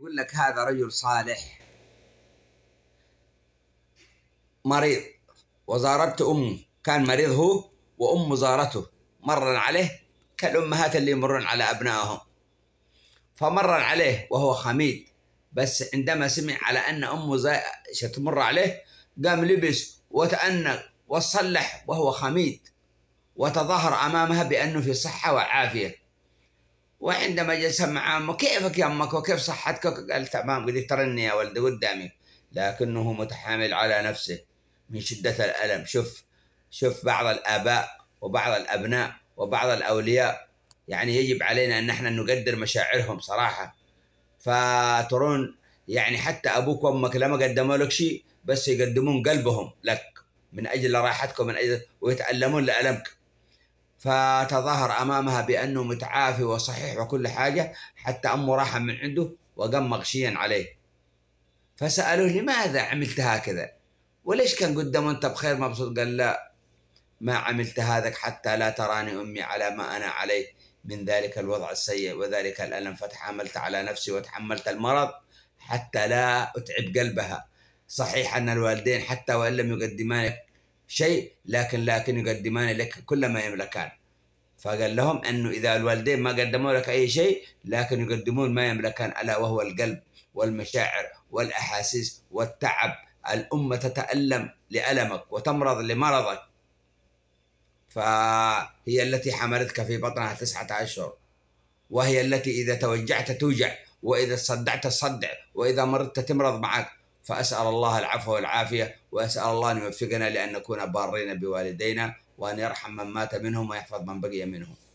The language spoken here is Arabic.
يقول لك هذا رجل صالح مريض وزارته امه كان مريض هو وامه زارته مر عليه كالامهات اللي يمرون على ابنائهم فمر عليه وهو خميد بس عندما سمع على ان امه تمر عليه قام لبس وتأنق وصلح وهو خميد وتظاهر امامها بانه في صحه وعافيه وعندما جلس مع امه كيفك يا امك وكيف صحتك قال تمام قلت ترني يا ولدي قدامي لكنه متحامل على نفسه من شدة الألم شوف شوف بعض الآباء وبعض الأبناء وبعض الأولياء يعني يجب علينا أن نحن نقدر مشاعرهم صراحة فترون يعني حتى أبوك وأمك لما قدموا لك شيء بس يقدمون قلبهم لك من أجل راحتك ومن أجل ويتألمون لألمك فتظاهر أمامها بأنه متعافي وصحيح وكل حاجة حتى أمه راح من عنده وقام مغشيا عليه فسألوه لماذا عملت هكذا وليش كان قدامه أنت بخير مبسوط قال لا ما عملت هذا حتى لا تراني أمي على ما أنا عليه من ذلك الوضع السيء وذلك الألم فتحملت على نفسي وتحملت المرض حتى لا أتعب قلبها صحيح أن الوالدين حتى وإن لم يقدمانك شيء لكن لكن يقدمان لك كل ما يملكان فقال لهم أنه إذا الوالدين ما قدموا لك أي شيء لكن يقدمون ما يملكان ألا وهو القلب والمشاعر والأحاسيس والتعب الأمة تتألم لألمك وتمرض لمرضك فهي التي حملتك في بطنها تسعة أشهر وهي التي إذا توجعت توجع وإذا صدعت صدع وإذا مرضت تمرض معك فأسأل الله العفو والعافية وأسأل الله أن يوفقنا لأن نكون بارين بوالدينا وأن يرحم من مات منهم ويحفظ من بقي منهم